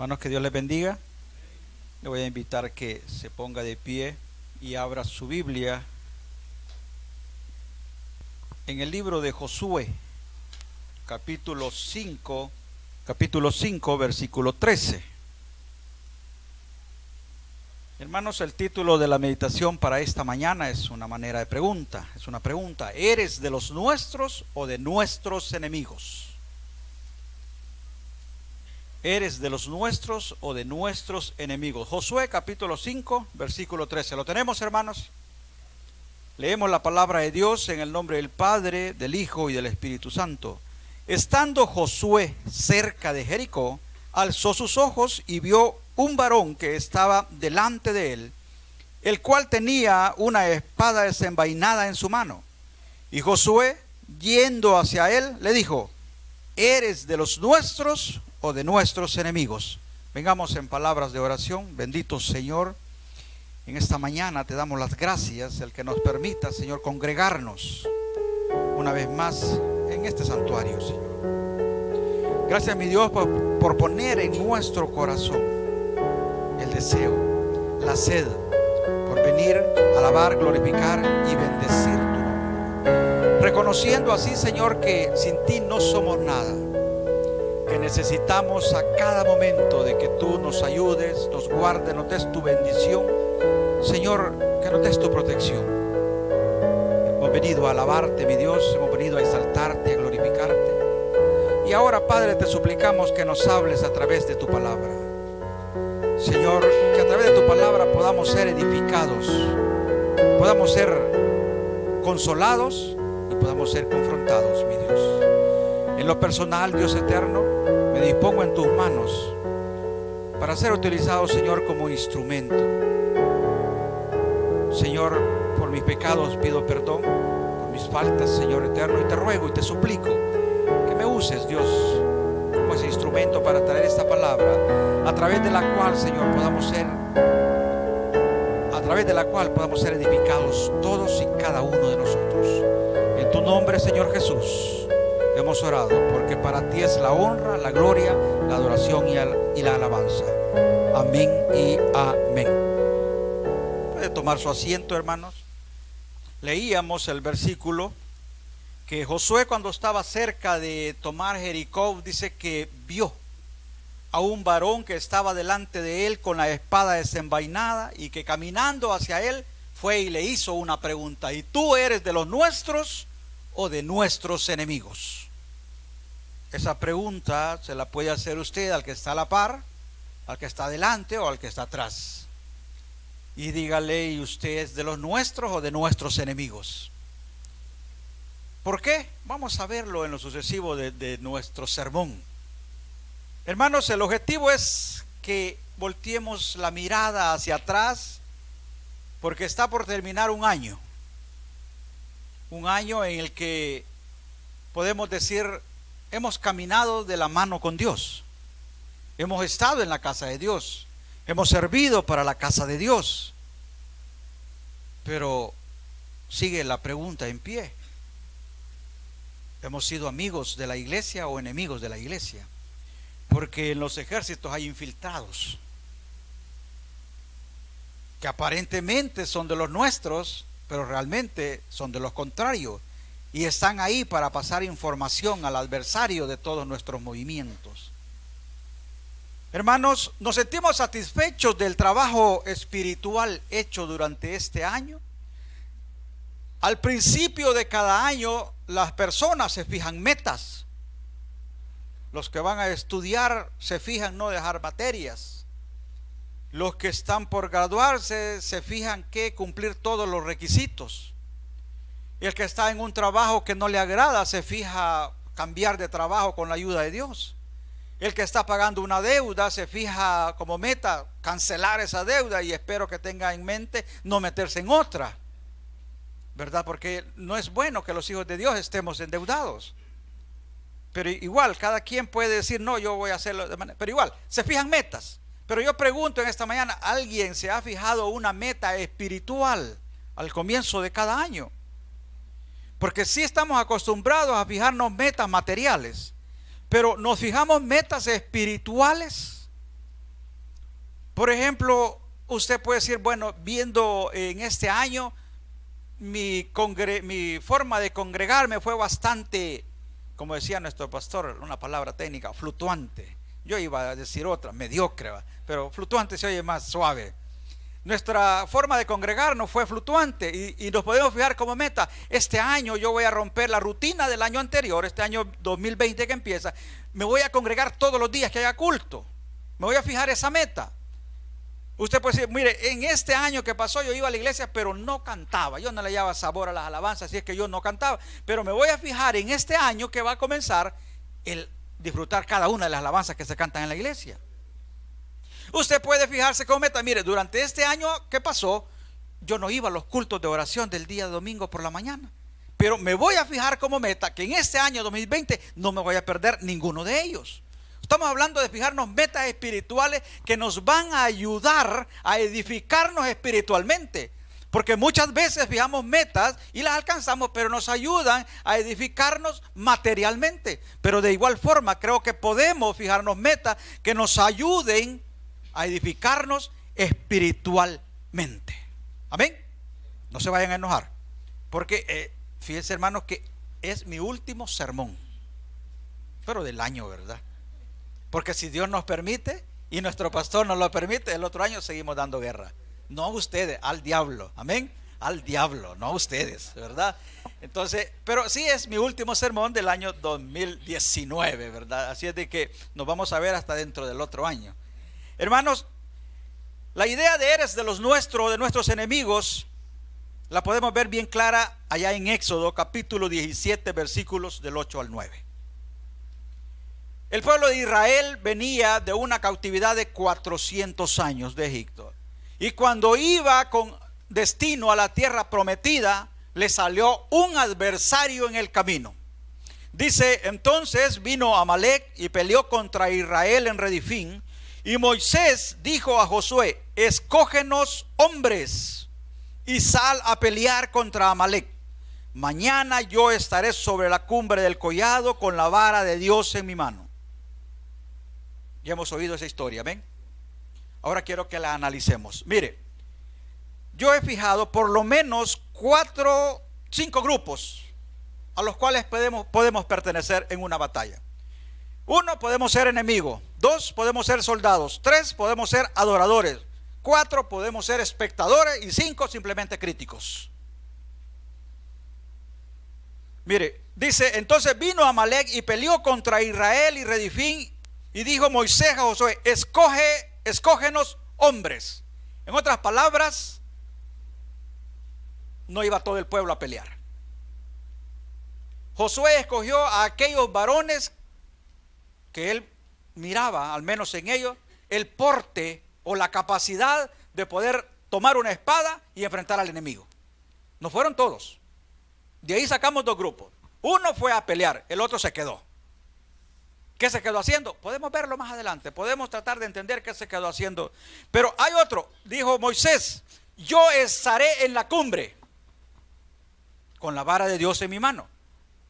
Hermanos, que Dios les bendiga. Le voy a invitar que se ponga de pie y abra su Biblia en el libro de Josué, capítulo 5, capítulo 5, versículo 13. Hermanos, el título de la meditación para esta mañana es una manera de pregunta, es una pregunta, ¿eres de los nuestros o de nuestros enemigos? ¿Eres de los nuestros o de nuestros enemigos? Josué capítulo 5, versículo 13. ¿Lo tenemos, hermanos? Leemos la palabra de Dios en el nombre del Padre, del Hijo y del Espíritu Santo. Estando Josué cerca de Jericó, alzó sus ojos y vio un varón que estaba delante de él, el cual tenía una espada desenvainada en su mano. Y Josué, yendo hacia él, le dijo, ¿Eres de los nuestros o de nuestros enemigos? Vengamos en palabras de oración. Bendito Señor, en esta mañana te damos las gracias, el que nos permita, Señor, congregarnos una vez más en este santuario, Señor. Gracias, mi Dios, por, poner en nuestro corazón el deseo, la sed, por venir a alabar, glorificar y bendecir tu nombre. Reconociendo así, Señor, que sin ti no somos nada, que necesitamos a cada momento de que tú nos ayudes, nos guardes, nos des tu bendición. Señor, que nos des tu protección. Hemos venido a alabarte, mi Dios, hemos venido a exaltarte, a glorificarte. Y ahora, Padre, te suplicamos que nos hables a través de tu palabra. Señor, que a través de tu palabra podamos ser edificados, podamos ser consolados ser confrontados, mi Dios. En lo personal, Dios eterno, me dispongo en tus manos para ser utilizado, Señor, como instrumento. Señor, por mis pecados pido perdón, por mis faltas, Señor eterno, y te ruego y te suplico que me uses, Dios, como ese instrumento para traer esta palabra, a través de la cual, Señor, podamos ser, a través de la cual podamos ser edificados todos y cada uno de nosotros. En tu nombre, Señor Jesús, hemos orado, porque para ti es la honra, la gloria, la adoración y, la alabanza. Amén y amén. Puede tomar su asiento, hermanos. Leíamos el versículo que Josué cuando estaba cerca de tomar Jericó dice que vio a un varón que estaba delante de él con la espada desenvainada y que caminando hacia él fue y le hizo una pregunta, ¿y tú eres de los nuestros de nuestros enemigos? Esa pregunta se la puede hacer usted al que está a la par, al que está delante o al que está atrás. Y dígale, usted de los nuestros o de nuestros enemigos? ¿Por qué? Vamos a verlo en lo sucesivo de, de nuestro sermón. Hermanos, el objetivo es que volteemos la mirada hacia atrás porque está por terminar un año un año en el que podemos decir, hemos caminado de la mano con Dios, hemos estado en la casa de Dios, hemos servido para la casa de Dios, pero sigue la pregunta en pie. ¿Hemos sido amigos de la iglesia o enemigos de la iglesia? Porque en los ejércitos hay infiltrados que aparentemente son de los nuestros, pero realmente son de los contrarios y están ahí para pasar información al adversario de todos nuestros movimientos. Hermanos, ¿nos sentimos satisfechos del trabajo espiritual hecho durante este año? Al principio de cada año las personas se fijan metas. Los que van a estudiar se fijan no dejar materias los que están por graduarse se fijan que cumplir todos los requisitos. el que está en un trabajo que no le agrada se fija cambiar de trabajo con la ayuda de Dios. El que está pagando una deuda se fija como meta cancelar esa deuda y espero que tenga en mente no meterse en otra. ¿Verdad? Porque no es bueno que los hijos de Dios estemos endeudados. Pero igual, cada quien puede decir, no, yo voy a hacerlo de manera... Pero igual, se fijan metas. Pero yo pregunto en esta mañana, ¿alguien se ha fijado una meta espiritual al comienzo de cada año? Porque sí estamos acostumbrados a fijarnos metas materiales, pero nos fijamos metas espirituales. Por ejemplo, usted puede decir, bueno, viendo en este año, mi, mi forma de congregarme fue bastante, como decía nuestro pastor, una palabra técnica, fluctuante. Yo iba a decir otra, mediocre, pero fluctuante se oye más suave. Nuestra forma de congregarnos fue fluctuante y, y, nos podemos fijar como meta, este año yo voy a romper la rutina del año anterior, este año 2020 que empieza, me voy a congregar todos los días que haya culto, me voy a fijar esa meta. Usted puede decir, mire, en este año que pasó yo iba a la iglesia, pero no cantaba, yo no le llevaba sabor a las alabanzas, así es que yo no cantaba, pero me voy a fijar en este año que va a comenzar el disfrutar cada una de las alabanzas que se cantan en la iglesia. Usted puede fijarse como meta, mire, durante este año que pasó, yo no iba a los cultos de oración del día domingo por la mañana. Pero me voy a fijar como meta que en este año 2020 no me voy a perder ninguno de ellos. Estamos hablando de fijarnos metas espirituales que nos van a ayudar a edificarnos espiritualmente. Porque muchas veces fijamos metas y las alcanzamos, pero nos ayudan a edificarnos materialmente. Pero de igual forma, creo que podemos fijarnos metas que nos ayuden a edificarnos espiritualmente. Amén. No se vayan a enojar. Porque, eh, fíjense hermanos, que es mi último sermón. Pero del año, ¿verdad? Porque si Dios nos permite y nuestro pastor nos lo permite, el otro año seguimos dando guerra no a ustedes, al diablo. Amén. Al diablo, no a ustedes, ¿verdad? Entonces, pero sí es mi último sermón del año 2019, ¿verdad? Así es de que nos vamos a ver hasta dentro del otro año. Hermanos, la idea de eres de los nuestros, de nuestros enemigos, la podemos ver bien clara allá en Éxodo capítulo 17 versículos del 8 al 9. El pueblo de Israel venía de una cautividad de 400 años de Egipto. Y cuando iba con destino a la tierra prometida, le salió un adversario en el camino. Dice, entonces vino Amalek y peleó contra Israel en Redifín. Y Moisés dijo a Josué, escógenos hombres y sal a pelear contra Amalek. Mañana yo estaré sobre la cumbre del collado con la vara de Dios en mi mano. Ya hemos oído esa historia, ¿ven? Ahora quiero que la analicemos. Mire, yo he fijado por lo menos cuatro, cinco grupos a los cuales podemos, podemos pertenecer en una batalla. Uno, podemos ser enemigos. Dos, podemos ser soldados. Tres, podemos ser adoradores. Cuatro, podemos ser espectadores. Y cinco, simplemente críticos. Mire, dice, entonces vino Amalek y peleó contra Israel y Redifín y dijo Moisés a Josué, escoge escógenos hombres. En otras palabras, no iba todo el pueblo a pelear. Josué escogió a aquellos varones que él miraba, al menos en ellos, el porte o la capacidad de poder tomar una espada y enfrentar al enemigo. No fueron todos. De ahí sacamos dos grupos. Uno fue a pelear, el otro se quedó. ¿Qué se quedó haciendo? Podemos verlo más adelante, podemos tratar de entender qué se quedó haciendo. Pero hay otro, dijo Moisés, yo estaré en la cumbre con la vara de Dios en mi mano.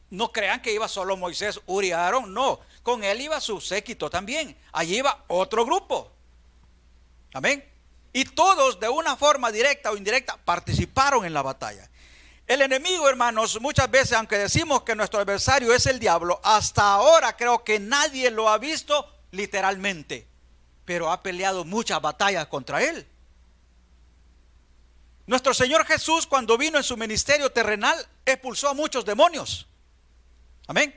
No crean que iba solo Moisés, Uri Aarón, no, con él iba su séquito también, allí iba otro grupo. Amén. Y todos de una forma directa o indirecta participaron en la batalla. El enemigo, hermanos, muchas veces, aunque decimos que nuestro adversario es el diablo, hasta ahora creo que nadie lo ha visto literalmente, pero ha peleado muchas batallas contra él. Nuestro Señor Jesús, cuando vino en su ministerio terrenal, expulsó a muchos demonios. Amén.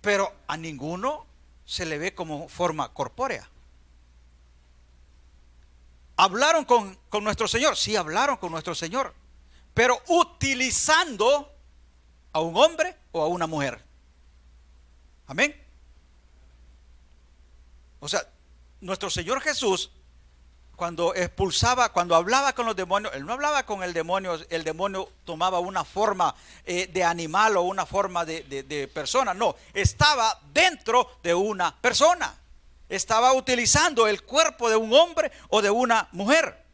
Pero a ninguno se le ve como forma corpórea. ¿Hablaron con, con nuestro Señor? Sí, hablaron con nuestro Señor pero utilizando a un hombre o a una mujer. Amén. O sea, nuestro Señor Jesús, cuando expulsaba, cuando hablaba con los demonios, él no hablaba con el demonio, el demonio tomaba una forma eh, de animal o una forma de, de persona, no, estaba dentro de una persona, estaba utilizando el cuerpo de un hombre o de una mujer.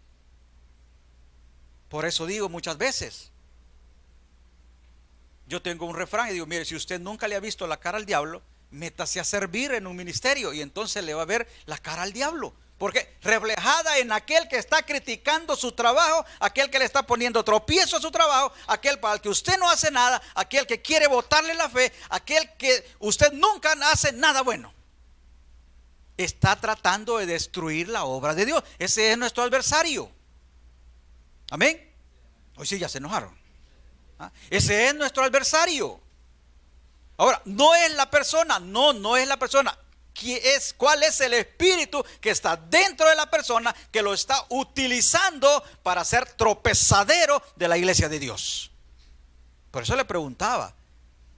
Por eso digo muchas veces, yo tengo un refrán y digo, mire, si usted nunca le ha visto la cara al diablo, métase a servir en un ministerio y entonces le va a ver la cara al diablo. Porque reflejada en aquel que está criticando su trabajo, aquel que le está poniendo tropiezo a su trabajo, aquel para el que usted no hace nada, aquel que quiere botarle la fe, aquel que usted nunca hace nada bueno. Está tratando de destruir la obra de Dios. Ese es nuestro adversario. Amén. Hoy sí ya se enojaron. Ah, ese es nuestro adversario. Ahora, no es la persona, no, no es la persona. es, ¿Cuál es el espíritu que está dentro de la persona que lo está utilizando para ser tropezadero de la iglesia de Dios? Por eso le preguntaba,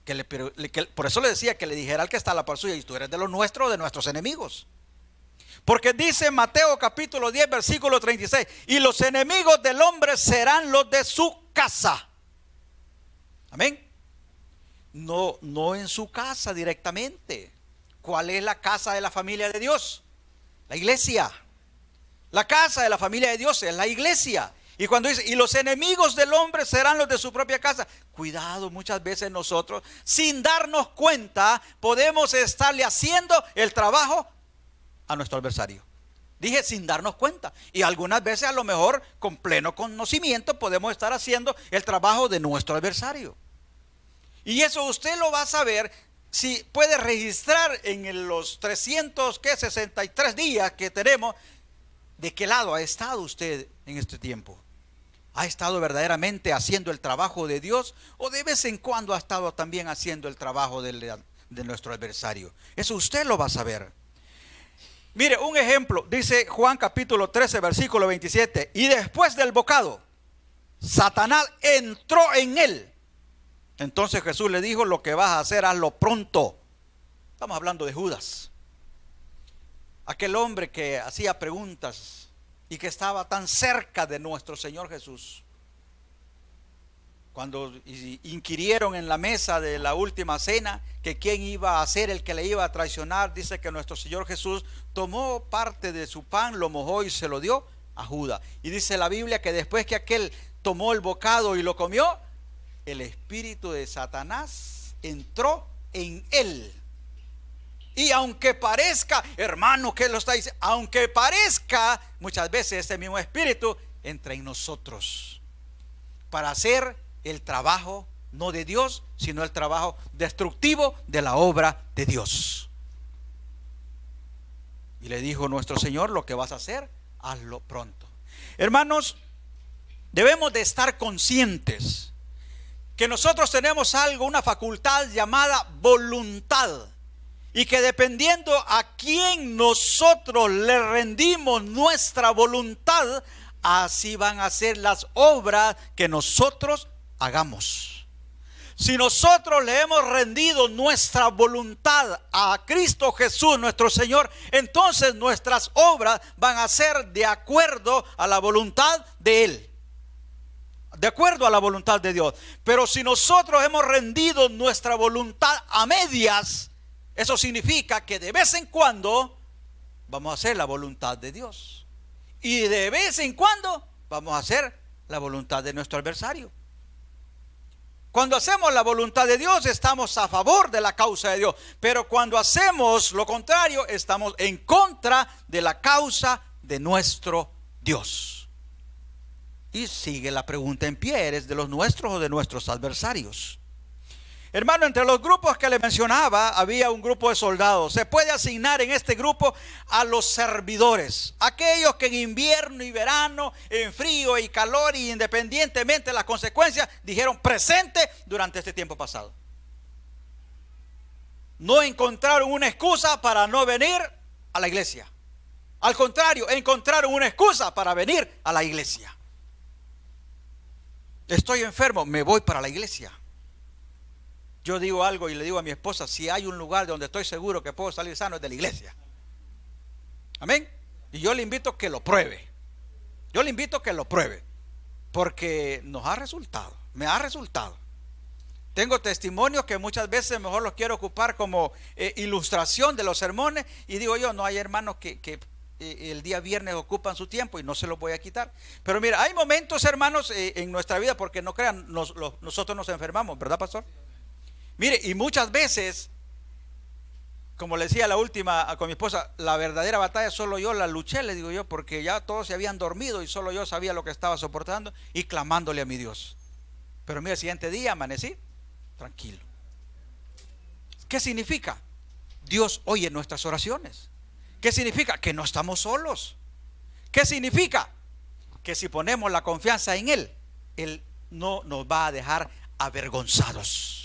que, le, por eso le decía que le dijera al que está a la par suya, y tú eres de los nuestros, de nuestros enemigos. Porque dice Mateo capítulo 10, versículo 36, y los enemigos del hombre serán los de su casa. Amén. No, no en su casa directamente. ¿Cuál es la casa de la familia de Dios? La iglesia. La casa de la familia de Dios es la iglesia. Y cuando dice, y los enemigos del hombre serán los de su propia casa. Cuidado, muchas veces nosotros, sin darnos cuenta, podemos estarle haciendo el trabajo a nuestro adversario. Dije, sin darnos cuenta. Y algunas veces a lo mejor con pleno conocimiento podemos estar haciendo el trabajo de nuestro adversario. Y eso usted lo va a saber si puede registrar en los 363 días que tenemos de qué lado ha estado usted en este tiempo. ¿Ha estado verdaderamente haciendo el trabajo de Dios o de vez en cuando ha estado también haciendo el trabajo de nuestro adversario? Eso usted lo va a saber. Mire, un ejemplo, dice Juan capítulo 13, versículo 27. Y después del bocado, Satanás entró en él. Entonces Jesús le dijo, lo que vas a hacer, hazlo pronto. Estamos hablando de Judas. Aquel hombre que hacía preguntas y que estaba tan cerca de nuestro Señor Jesús cuando inquirieron en la mesa de la última cena que quién iba a ser el que le iba a traicionar, dice que nuestro Señor Jesús tomó parte de su pan, lo mojó y se lo dio a Judas. Y dice la Biblia que después que aquel tomó el bocado y lo comió, el espíritu de Satanás entró en él. Y aunque parezca, hermano, que lo está diciendo, aunque parezca, muchas veces ese mismo espíritu entra en nosotros para hacer el trabajo no de Dios, sino el trabajo destructivo de la obra de Dios. Y le dijo nuestro Señor, lo que vas a hacer, hazlo pronto. Hermanos, debemos de estar conscientes que nosotros tenemos algo, una facultad llamada voluntad, y que dependiendo a quién nosotros le rendimos nuestra voluntad, así van a ser las obras que nosotros hagamos. Si nosotros le hemos rendido nuestra voluntad a Cristo Jesús nuestro Señor, entonces nuestras obras van a ser de acuerdo a la voluntad de Él. De acuerdo a la voluntad de Dios. Pero si nosotros hemos rendido nuestra voluntad a medias, eso significa que de vez en cuando vamos a hacer la voluntad de Dios. Y de vez en cuando vamos a hacer la voluntad de nuestro adversario. Cuando hacemos la voluntad de Dios, estamos a favor de la causa de Dios. Pero cuando hacemos lo contrario, estamos en contra de la causa de nuestro Dios. Y sigue la pregunta en pie, ¿eres de los nuestros o de nuestros adversarios? Hermano, entre los grupos que le mencionaba había un grupo de soldados. Se puede asignar en este grupo a los servidores, aquellos que en invierno y verano, en frío y calor y independientemente de las consecuencias, dijeron presente durante este tiempo pasado. No encontraron una excusa para no venir a la iglesia. Al contrario, encontraron una excusa para venir a la iglesia. Estoy enfermo, me voy para la iglesia. Yo digo algo y le digo a mi esposa, si hay un lugar donde estoy seguro que puedo salir sano es de la iglesia. Amén. Y yo le invito a que lo pruebe. Yo le invito a que lo pruebe. Porque nos ha resultado. Me ha resultado. Tengo testimonios que muchas veces mejor los quiero ocupar como eh, ilustración de los sermones. Y digo yo, no hay hermanos que, eh, el día viernes ocupan su tiempo y no se los voy a quitar. Pero mira, hay momentos, hermanos, eh, en nuestra vida, porque no crean, nosotros nos enfermamos, ¿verdad, pastor? Mire, y muchas veces, como le decía la última con mi esposa, la verdadera batalla solo yo la luché, le digo yo, porque ya todos se habían dormido y solo yo sabía lo que estaba soportando y clamándole a mi Dios. Pero mire, el siguiente día amanecí tranquilo. ¿Qué significa? Dios oye nuestras oraciones. ¿Qué significa? Que no estamos solos. ¿Qué significa? Que si ponemos la confianza en Él, Él no nos va a dejar avergonzados.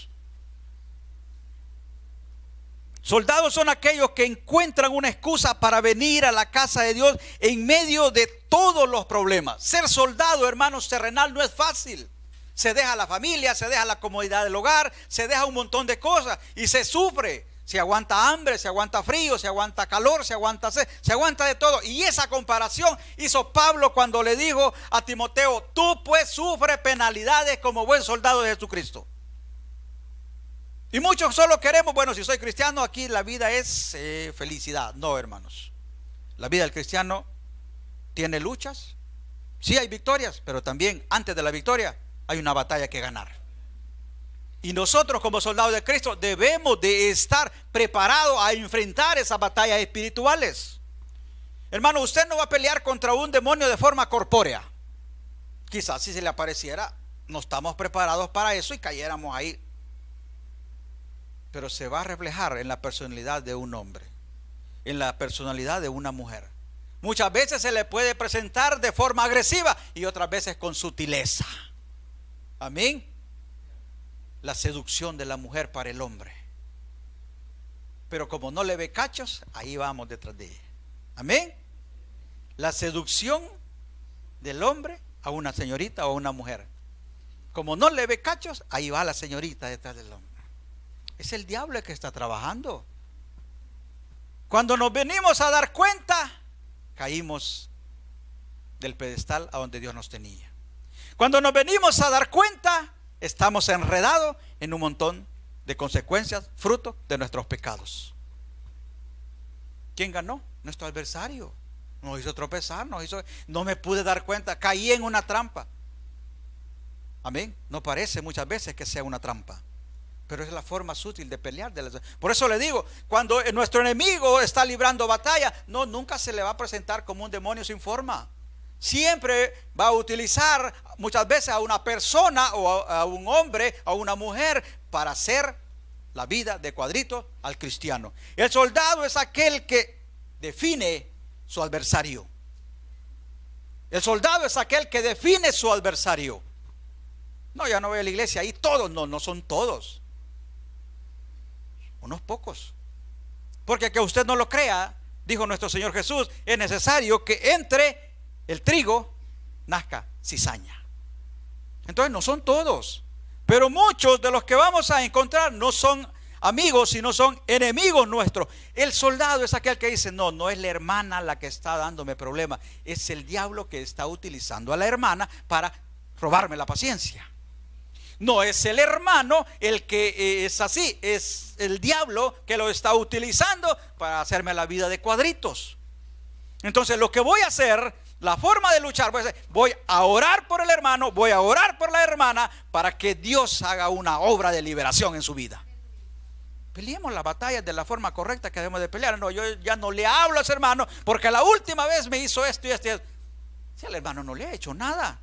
Soldados son aquellos que encuentran una excusa para venir a la casa de Dios en medio de todos los problemas. Ser soldado, hermanos, terrenal no es fácil. Se deja la familia, se deja la comodidad del hogar, se deja un montón de cosas y se sufre. Se aguanta hambre, se aguanta frío, se aguanta calor, se aguanta sed, se aguanta de todo. Y esa comparación hizo Pablo cuando le dijo a Timoteo, tú pues sufre penalidades como buen soldado de Jesucristo. Y muchos solo queremos, bueno, si soy cristiano, aquí la vida es eh, felicidad. No, hermanos. La vida del cristiano tiene luchas. Sí hay victorias, pero también antes de la victoria hay una batalla que ganar. Y nosotros como soldados de Cristo debemos de estar preparados a enfrentar esas batallas espirituales. Hermano, usted no va a pelear contra un demonio de forma corpórea. Quizás si se le apareciera, no estamos preparados para eso y cayéramos ahí pero se va a reflejar en la personalidad de un hombre, en la personalidad de una mujer. Muchas veces se le puede presentar de forma agresiva y otras veces con sutileza. Amén. La seducción de la mujer para el hombre. Pero como no le ve cachos, ahí vamos detrás de ella. Amén. La seducción del hombre a una señorita o a una mujer. Como no le ve cachos, ahí va la señorita detrás del hombre. Es el diablo el que está trabajando. Cuando nos venimos a dar cuenta, caímos del pedestal a donde Dios nos tenía. Cuando nos venimos a dar cuenta, estamos enredados en un montón de consecuencias, fruto de nuestros pecados. ¿Quién ganó? Nuestro adversario. Nos hizo tropezar, nos hizo... No me pude dar cuenta, caí en una trampa. Amén. No parece muchas veces que sea una trampa. Pero es la forma sutil de pelear. De Por eso le digo, cuando eh, nuestro enemigo está librando batalla, no, nunca se le va a presentar como un demonio sin forma. Siempre va a utilizar muchas veces a una persona o a, un hombre, a una mujer, para hacer la vida de cuadrito al cristiano. El soldado es aquel que define su adversario. El soldado es aquel que define su adversario. No, ya no veo la iglesia, ahí todos, no, no son todos unos pocos. Porque que usted no lo crea, dijo nuestro Señor Jesús, es necesario que entre el trigo nazca cizaña. Entonces no son todos, pero muchos de los que vamos a encontrar no son amigos, sino son enemigos nuestros. El soldado es aquel que dice, no, no es la hermana la que está dándome problema, es el diablo que está utilizando a la hermana para robarme la paciencia. No es el hermano el que eh, es así, es el diablo que lo está utilizando para hacerme la vida de cuadritos. Entonces lo que voy a hacer, la forma de luchar, voy a, orar por el hermano, voy a orar por la hermana para que Dios haga una obra de liberación en su vida. Peleemos la batalla de la forma correcta que debemos de pelear. No, yo ya no le hablo a ese hermano porque la última vez me hizo esto y esto y Si al hermano no le ha hecho nada.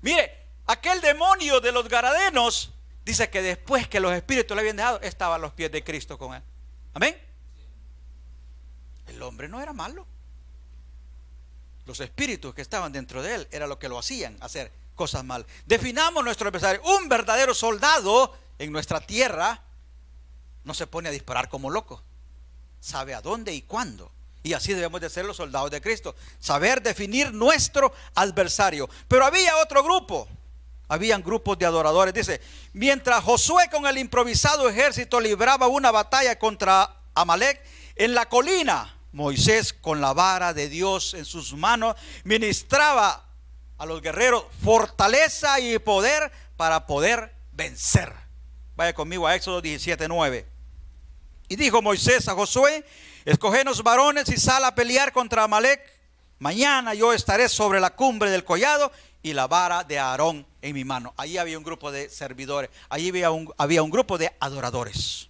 Mire, Aquel demonio de los garadenos dice que después que los espíritus le habían dejado, estaba a los pies de Cristo con él. Amén. El hombre no era malo. Los espíritus que estaban dentro de él era lo que lo hacían hacer cosas mal. Definamos nuestro adversario Un verdadero soldado en nuestra tierra no se pone a disparar como loco. Sabe a dónde y cuándo. Y así debemos de ser los soldados de Cristo. Saber definir nuestro adversario. Pero había otro grupo habían grupos de adoradores. Dice, mientras Josué con el improvisado ejército libraba una batalla contra Amalek en la colina, Moisés con la vara de Dios en sus manos ministraba a los guerreros fortaleza y poder para poder vencer. Vaya conmigo a Éxodo 17, 9. Y dijo Moisés a Josué, escogenos varones y sal a pelear contra Amalek. Mañana yo estaré sobre la cumbre del collado y la vara de Aarón en mi mano. Allí había un grupo de servidores, allí había un, había un grupo de adoradores.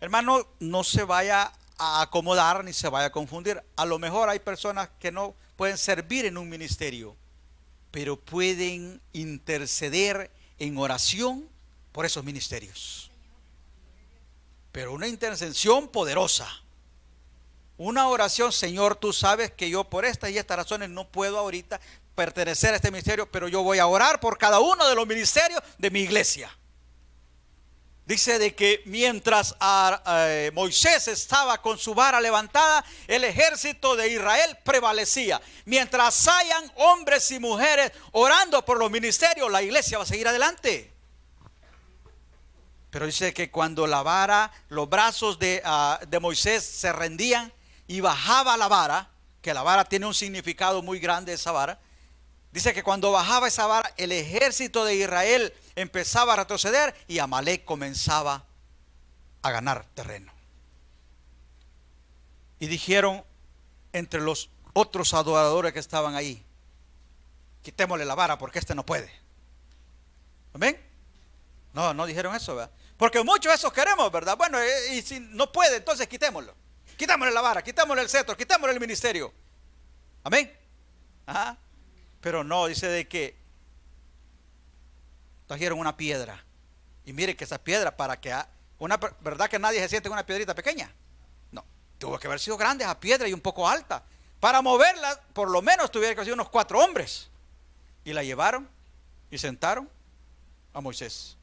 Hermano, no se vaya a acomodar ni se vaya a confundir. A lo mejor hay personas que no pueden servir en un ministerio, pero pueden interceder en oración por esos ministerios. Pero una intercesión poderosa. Una oración, Señor, tú sabes que yo por estas y estas razones no puedo ahorita, pertenecer a este ministerio, pero yo voy a orar por cada uno de los ministerios de mi iglesia. Dice de que mientras ah, eh, Moisés estaba con su vara levantada, el ejército de Israel prevalecía. Mientras hayan hombres y mujeres orando por los ministerios, la iglesia va a seguir adelante. Pero dice que cuando la vara, los brazos de, ah, de Moisés se rendían y bajaba la vara, que la vara tiene un significado muy grande esa vara, Dice que cuando bajaba esa vara, el ejército de Israel empezaba a retroceder y Amalek comenzaba a ganar terreno. Y dijeron entre los otros adoradores que estaban ahí, quitémosle la vara porque este no puede. ¿Amén? No, no dijeron eso, ¿verdad? Porque muchos de esos queremos, ¿verdad? Bueno, eh, y si no puede, entonces quitémoslo. Quitémosle la vara, quitémosle el cetro, quitémosle el ministerio. ¿Amén? Ajá. Pero no, dice de que trajeron una piedra. Y mire que esa piedra, para que. una, ¿Verdad que nadie se siente una piedrita pequeña? No. Tuvo que haber sido grande esa piedra y un poco alta. Para moverla, por lo menos Tuvieron que ser unos cuatro hombres. Y la llevaron y sentaron a Moisés.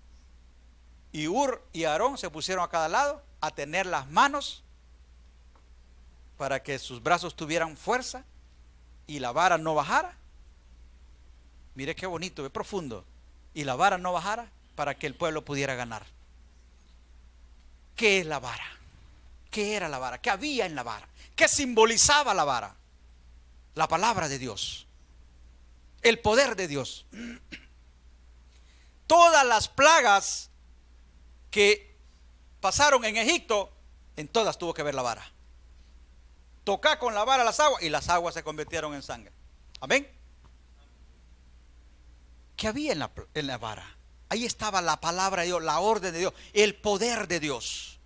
Y Ur y Aarón se pusieron a cada lado a tener las manos para que sus brazos tuvieran fuerza y la vara no bajara mire qué bonito, ve profundo, y la vara no bajara para que el pueblo pudiera ganar. ¿Qué es la vara? ¿Qué era la vara? ¿Qué había en la vara? ¿Qué simbolizaba la vara? La palabra de Dios, el poder de Dios. Todas las plagas que pasaron en Egipto, en todas tuvo que ver la vara. Toca con la vara las aguas y las aguas se convirtieron en sangre. Amén. ¿Qué había en la, vara. Ahí estaba la palabra de Dios, la orden de Dios, el poder de Dios.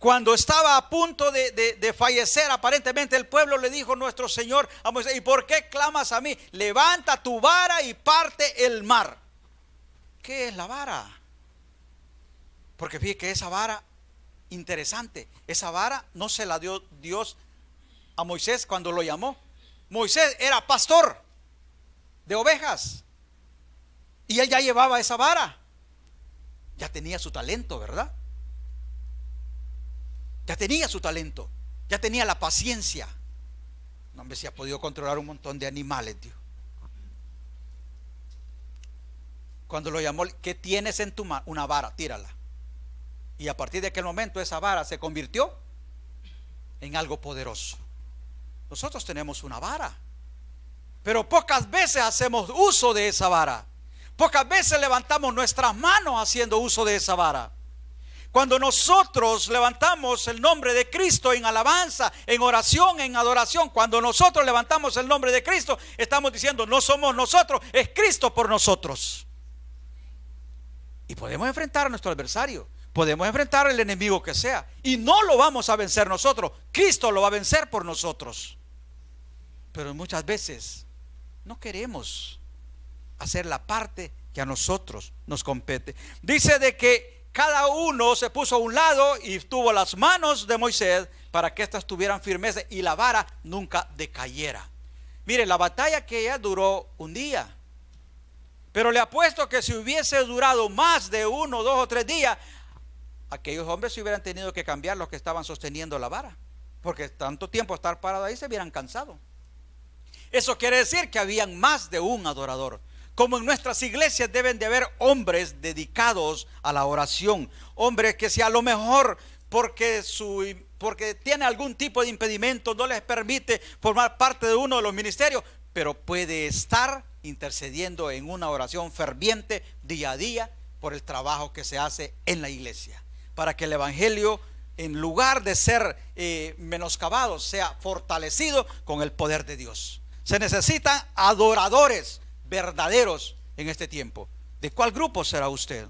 Cuando estaba a punto de, fallecer, aparentemente el pueblo le dijo nuestro Señor a Moisés, ¿y por qué clamas a mí? Levanta tu vara y parte el mar. ¿Qué es la vara? Porque fíjate que esa vara, interesante, esa vara no se la dio Dios a Moisés cuando lo llamó. Moisés era pastor de ovejas. Y él ya llevaba esa vara. Ya tenía su talento, ¿verdad? Ya tenía su talento. Ya tenía la paciencia. No, hombre, si ha podido controlar un montón de animales, Dios. Cuando lo llamó, ¿qué tienes en tu mano? Una vara, tírala. Y a partir de aquel momento esa vara se convirtió en algo poderoso. Nosotros tenemos una vara, pero pocas veces hacemos uso de esa vara. Pocas veces levantamos nuestras manos haciendo uso de esa vara. Cuando nosotros levantamos el nombre de Cristo en alabanza, en oración, en adoración, cuando nosotros levantamos el nombre de Cristo, estamos diciendo, no somos nosotros, es Cristo por nosotros. Y podemos enfrentar a nuestro adversario, podemos enfrentar al enemigo que sea, y no lo vamos a vencer nosotros, Cristo lo va a vencer por nosotros. Pero muchas veces no queremos hacer la parte que a nosotros nos compete. Dice de que cada uno se puso a un lado y tuvo las manos de Moisés para que éstas tuvieran firmeza y la vara nunca decayera. Mire, la batalla que ella duró un día. Pero le apuesto que si hubiese durado más de uno, dos o tres días, aquellos hombres se hubieran tenido que cambiar los que estaban sosteniendo la vara. Porque tanto tiempo estar parado ahí se hubieran cansado. Eso quiere decir que habían más de un adorador como en nuestras iglesias deben de haber hombres dedicados a la oración, hombres que si a lo mejor porque su porque tiene algún tipo de impedimento no les permite formar parte de uno de los ministerios, pero puede estar intercediendo en una oración ferviente día a día por el trabajo que se hace en la iglesia, para que el evangelio en lugar de ser eh, menoscabado, sea fortalecido con el poder de Dios. Se necesitan adoradores verdaderos en este tiempo. ¿De cuál grupo será usted?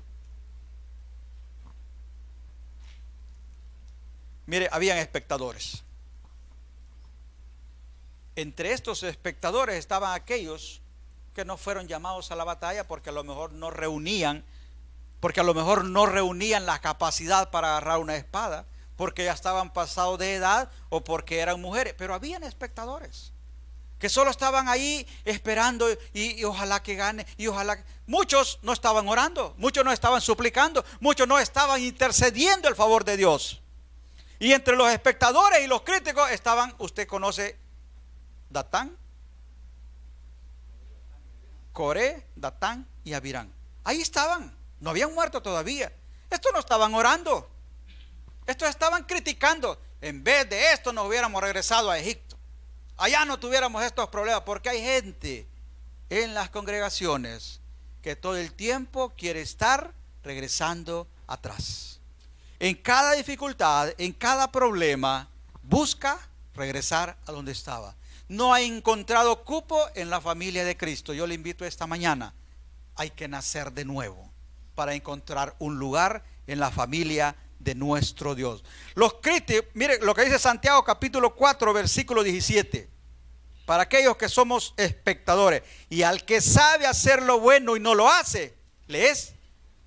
Mire, habían espectadores. Entre estos espectadores estaban aquellos que no fueron llamados a la batalla porque a lo mejor no reunían, porque a lo mejor no reunían la capacidad para agarrar una espada, porque ya estaban pasados de edad o porque eran mujeres, pero habían espectadores que solo estaban ahí esperando y, ojalá que gane, y ojalá... Muchos no estaban orando, muchos no estaban suplicando, muchos no estaban intercediendo el favor de Dios. Y entre los espectadores y los críticos estaban, usted conoce Datán, Coré, Datán y Abirán. Ahí estaban, no habían muerto todavía. Estos no estaban orando, estos estaban criticando. En vez de esto nos hubiéramos regresado a Egipto allá no tuviéramos estos problemas, porque hay gente en las congregaciones que todo el tiempo quiere estar regresando atrás. En cada dificultad, en cada problema, busca regresar a donde estaba. No ha encontrado cupo en la familia de Cristo. Yo le invito esta mañana. Hay que nacer de nuevo para encontrar un lugar en la familia de nuestro Dios. Los críticos, mire lo que dice Santiago capítulo 4, versículo 17. Para aquellos que somos espectadores y al que sabe hacer lo bueno y no lo hace, le es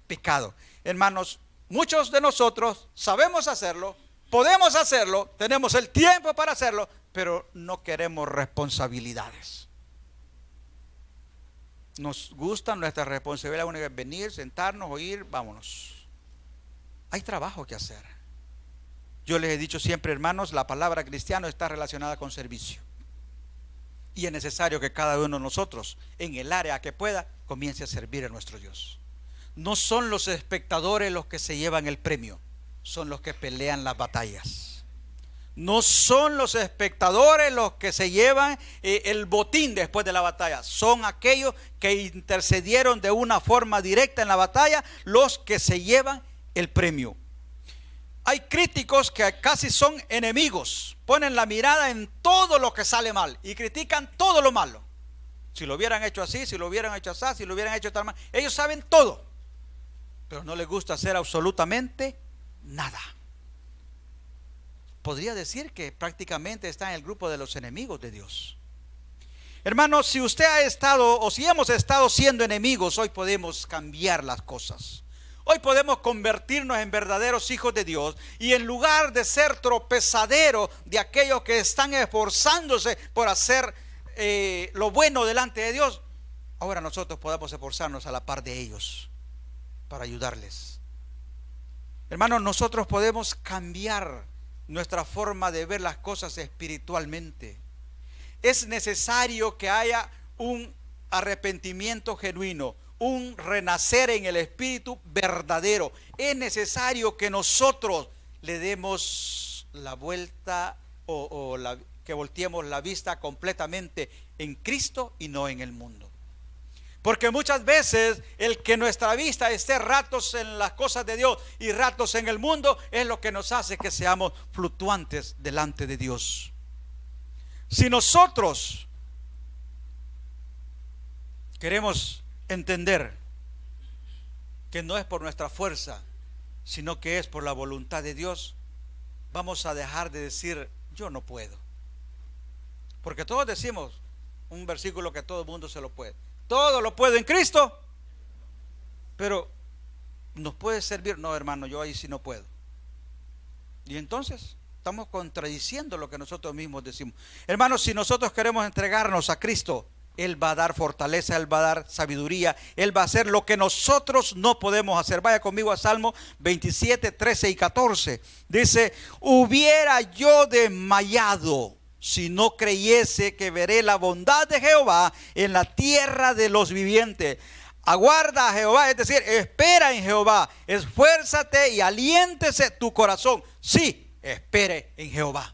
pecado. Hermanos, muchos de nosotros sabemos hacerlo, podemos hacerlo, tenemos el tiempo para hacerlo, pero no queremos responsabilidades. Nos gusta nuestra responsabilidad única venir, sentarnos, oír, vámonos. Hay trabajo que hacer. Yo les he dicho siempre, hermanos, la palabra cristiano está relacionada con servicio. Y es necesario que cada uno de nosotros, en el área que pueda, comience a servir a nuestro Dios. No son los espectadores los que se llevan el premio, son los que pelean las batallas. No son los espectadores los que se llevan eh, el botín después de la batalla, son aquellos que intercedieron de una forma directa en la batalla los que se llevan el premio. Hay críticos que casi son enemigos, ponen la mirada en todo lo que sale mal y critican todo lo malo. Si lo hubieran hecho así, si lo hubieran hecho así, si lo hubieran hecho tal mal, ellos saben todo, pero no les gusta hacer absolutamente nada. Podría decir que prácticamente está en el grupo de los enemigos de Dios. Hermanos, si usted ha estado o si hemos estado siendo enemigos, hoy podemos cambiar las cosas. Hoy podemos convertirnos en verdaderos hijos de Dios y en lugar de ser tropezaderos de aquellos que están esforzándose por hacer eh, lo bueno delante de Dios, ahora nosotros podamos esforzarnos a la par de ellos para ayudarles. Hermanos, nosotros podemos cambiar nuestra forma de ver las cosas espiritualmente. Es necesario que haya un arrepentimiento genuino un renacer en el espíritu verdadero. Es necesario que nosotros le demos la vuelta o, que volteemos la vista completamente en Cristo y no en el mundo. Porque muchas veces el que nuestra vista esté ratos en las cosas de Dios y ratos en el mundo es lo que nos hace que seamos fluctuantes delante de Dios. Si nosotros queremos entender que no es por nuestra fuerza, sino que es por la voluntad de Dios, vamos a dejar de decir, yo no puedo. Porque todos decimos un versículo que todo el mundo se lo puede. Todo lo puedo en Cristo, pero nos puede servir. No, hermano, yo ahí sí no puedo. Y entonces estamos contradiciendo lo que nosotros mismos decimos. Hermanos, si nosotros queremos entregarnos a Cristo, él va a dar fortaleza, Él va a dar sabiduría, Él va a hacer lo que nosotros no podemos hacer. Vaya conmigo a Salmo 27, 13 y 14. Dice, hubiera yo desmayado si no creyese que veré la bondad de Jehová en la tierra de los vivientes. Aguarda a Jehová, es decir, espera en Jehová, esfuérzate y aliéntese tu corazón. Sí, espere en Jehová.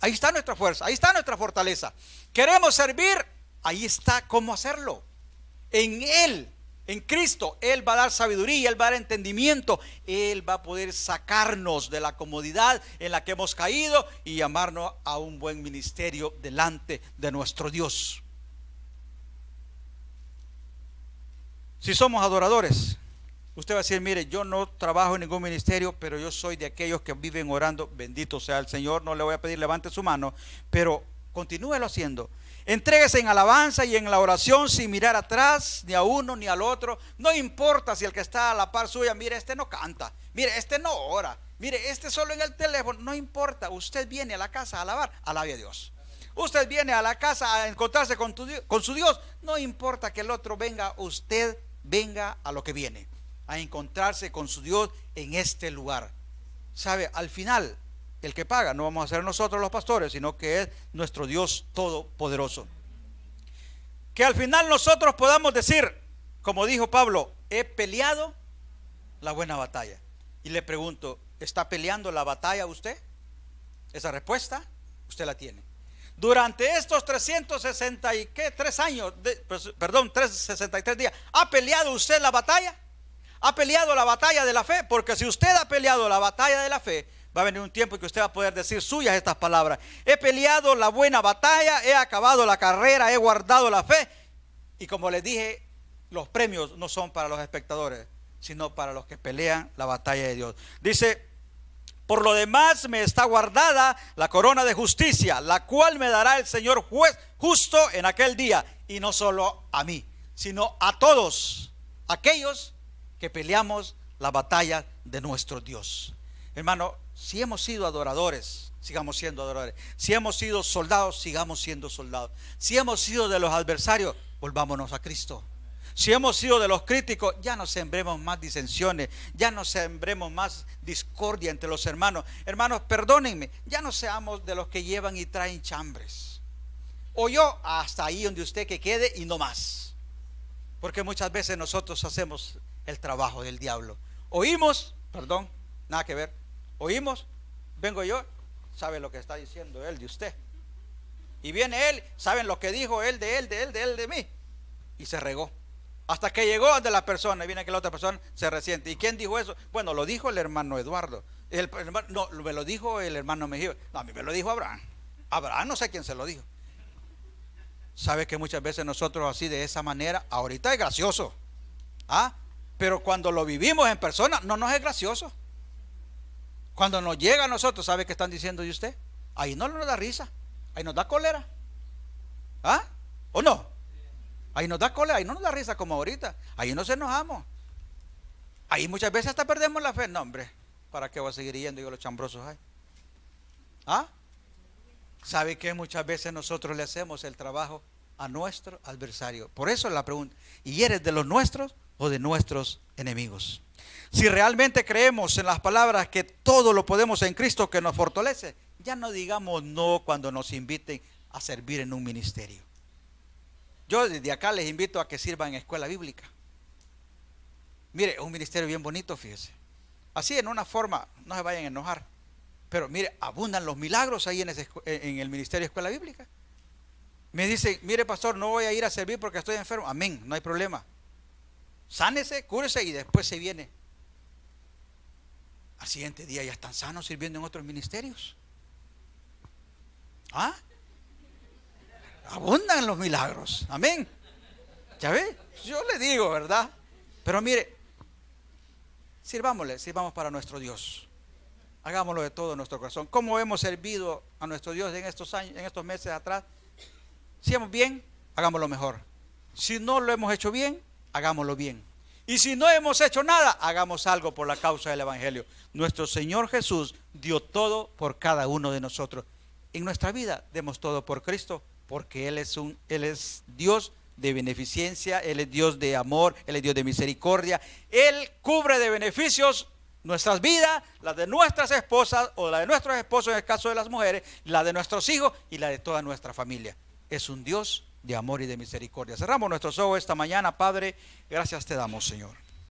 Ahí está nuestra fuerza, ahí está nuestra fortaleza. Queremos servir Ahí está cómo hacerlo. En Él, en Cristo, Él va a dar sabiduría, Él va a dar entendimiento, Él va a poder sacarnos de la comodidad en la que hemos caído y llamarnos a un buen ministerio delante de nuestro Dios. Si somos adoradores, usted va a decir, mire, yo no trabajo en ningún ministerio, pero yo soy de aquellos que viven orando, bendito sea el Señor, no le voy a pedir levante su mano, pero continúelo haciendo. Entréguese en alabanza y en la oración sin mirar atrás, ni a uno ni al otro. No importa si el que está a la par suya, mire, este no canta, mire, este no ora, mire, este solo en el teléfono. No importa, usted viene a la casa a alabar, alabe a Dios. Usted viene a la casa a encontrarse con, con su Dios. No importa que el otro venga, usted venga a lo que viene, a encontrarse con su Dios en este lugar. ¿Sabe? Al final, el que paga. No vamos a ser nosotros los pastores, sino que es nuestro Dios todopoderoso. Que al final nosotros podamos decir, como dijo Pablo, he peleado la buena batalla. Y le pregunto, ¿está peleando la batalla usted? Esa respuesta usted la tiene. Durante estos 360 pues, y tres años, perdón, 363 días, ¿ha peleado usted la batalla? ¿Ha peleado la batalla de la fe? Porque si usted ha peleado la batalla de la fe, Va a venir un tiempo que usted va a poder decir suyas estas palabras. He peleado la buena batalla, he acabado la carrera, he guardado la fe. Y como les dije, los premios no son para los espectadores, sino para los que pelean la batalla de Dios. Dice, por lo demás me está guardada la corona de justicia, la cual me dará el Señor juez justo en aquel día. Y no solo a mí, sino a todos aquellos que peleamos la batalla de nuestro Dios. Hermano, si hemos sido adoradores, sigamos siendo adoradores. Si hemos sido soldados, sigamos siendo soldados. Si hemos sido de los adversarios, volvámonos a Cristo. Si hemos sido de los críticos, ya no sembremos más disensiones, ya no sembremos más discordia entre los hermanos. Hermanos, perdónenme, ya no seamos de los que llevan y traen chambres. O yo hasta ahí donde usted que quede y no más. Porque muchas veces nosotros hacemos el trabajo del diablo. Oímos, perdón, nada que ver, ¿Oímos? Vengo yo, sabe lo que está diciendo él de usted. Y viene él, saben lo que dijo él de él, de él, de él, de mí. Y se regó. Hasta que llegó de la persona, y viene que la otra persona se resiente. ¿Y quién dijo eso? Bueno, lo dijo el hermano Eduardo. El, no, me lo dijo el hermano Mejía. No, a mí me lo dijo Abraham. Abraham no sé quién se lo dijo. Sabe que muchas veces nosotros así de esa manera, ahorita es gracioso. ¿ah? Pero cuando lo vivimos en persona, no nos es gracioso. Cuando nos llega a nosotros, ¿sabe qué están diciendo de usted? Ahí no nos da risa, ahí nos da cólera. ¿Ah? ¿O no? Ahí nos da cólera, ahí no nos da risa como ahorita. Ahí no nos enojamos. Ahí muchas veces hasta perdemos la fe. No, hombre, ¿para qué voy a seguir yendo yo los chambrosos ahí? ¿Ah? ¿Sabe que muchas veces nosotros le hacemos el trabajo a nuestro adversario? Por eso la pregunta, ¿y eres de los nuestros o de nuestros enemigos? Si realmente creemos en las palabras que todo lo podemos en Cristo que nos fortalece, ya no digamos no cuando nos inviten a servir en un ministerio. Yo desde acá les invito a que sirvan en escuela bíblica. Mire, es un ministerio bien bonito, fíjese. Así, en una forma, no se vayan a enojar. Pero mire, abundan los milagros ahí en, en el ministerio de escuela bíblica. Me dicen, mire pastor, no voy a ir a servir porque estoy enfermo. Amén, no hay problema. Sánese, cúrese y después se viene. Al siguiente día ya están sanos sirviendo en otros ministerios. ¿Ah? Abundan los milagros. Amén. ¿Ya ve? Yo le digo, ¿verdad? Pero mire, sirvámosle, sirvamos para nuestro Dios. Hagámoslo de todo nuestro corazón. ¿Cómo hemos servido a nuestro Dios en estos años, en estos meses atrás? Si hemos bien, hagámoslo mejor. Si no lo hemos hecho bien, hagámoslo bien. Y si no hemos hecho nada, hagamos algo por la causa del Evangelio. Nuestro Señor Jesús dio todo por cada uno de nosotros. En nuestra vida demos todo por Cristo, porque Él es, un, Él es Dios de beneficencia, Él es Dios de amor, Él es Dios de misericordia. Él cubre de beneficios nuestras vidas, las de nuestras esposas o la de nuestros esposos en el caso de las mujeres, la de nuestros hijos y la de toda nuestra familia. Es un Dios de amor y de misericordia. Cerramos nuestros ojos esta mañana, Padre. Gracias te damos, Señor.